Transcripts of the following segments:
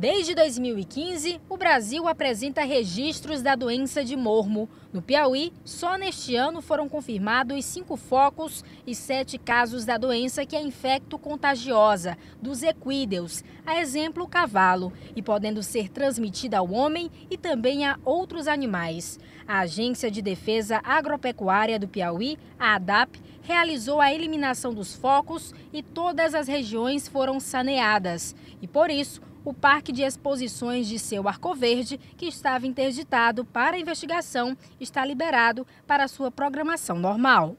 Desde 2015, o Brasil apresenta registros da doença de mormo. No Piauí, só neste ano foram confirmados cinco focos e sete casos da doença que é infecto-contagiosa, dos equídeos, a exemplo o cavalo, e podendo ser transmitida ao homem e também a outros animais. A Agência de Defesa Agropecuária do Piauí, a ADAP, realizou a eliminação dos focos e todas as regiões foram saneadas. E por isso, o Parque de Exposições de seu Arco Verde, que estava interditado para investigação, está liberado para sua programação normal.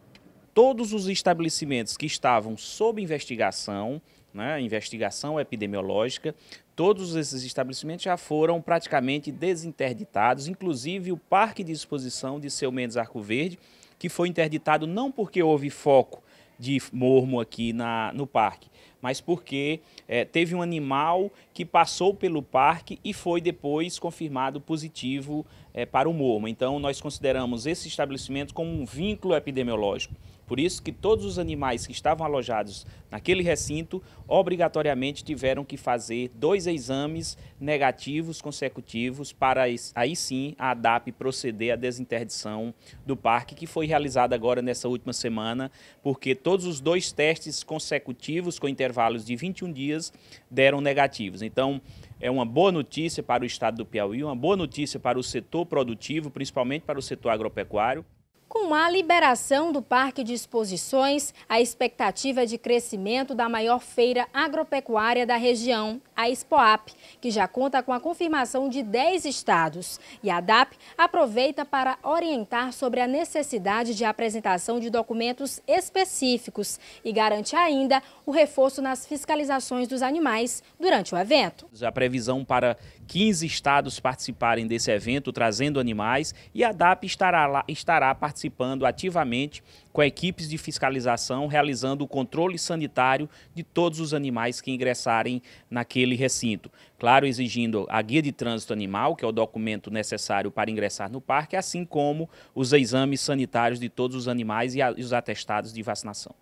Todos os estabelecimentos que estavam sob investigação, né, investigação epidemiológica, todos esses estabelecimentos já foram praticamente desinterditados, inclusive o Parque de Exposição de seu Mendes Arco Verde, que foi interditado não porque houve foco de mormo aqui na, no parque, mas porque é, teve um animal que passou pelo parque e foi depois confirmado positivo é, para o mormo. Então, nós consideramos esse estabelecimento como um vínculo epidemiológico. Por isso que todos os animais que estavam alojados naquele recinto obrigatoriamente tiveram que fazer dois exames negativos consecutivos para aí sim a ADAP proceder à desinterdição do parque, que foi realizada agora nessa última semana, porque todos os dois testes consecutivos com inter intervalos de 21 dias deram negativos. Então, é uma boa notícia para o estado do Piauí, uma boa notícia para o setor produtivo, principalmente para o setor agropecuário. Com a liberação do parque de exposições, a expectativa é de crescimento da maior feira agropecuária da região a Expoap, que já conta com a confirmação de 10 estados. E a DAP aproveita para orientar sobre a necessidade de apresentação de documentos específicos e garante ainda o reforço nas fiscalizações dos animais durante o evento. A previsão para 15 estados participarem desse evento, trazendo animais, e a DAP estará, lá, estará participando ativamente com equipes de fiscalização, realizando o controle sanitário de todos os animais que ingressarem naquele naquele recinto. Claro, exigindo a guia de trânsito animal, que é o documento necessário para ingressar no parque, assim como os exames sanitários de todos os animais e os atestados de vacinação.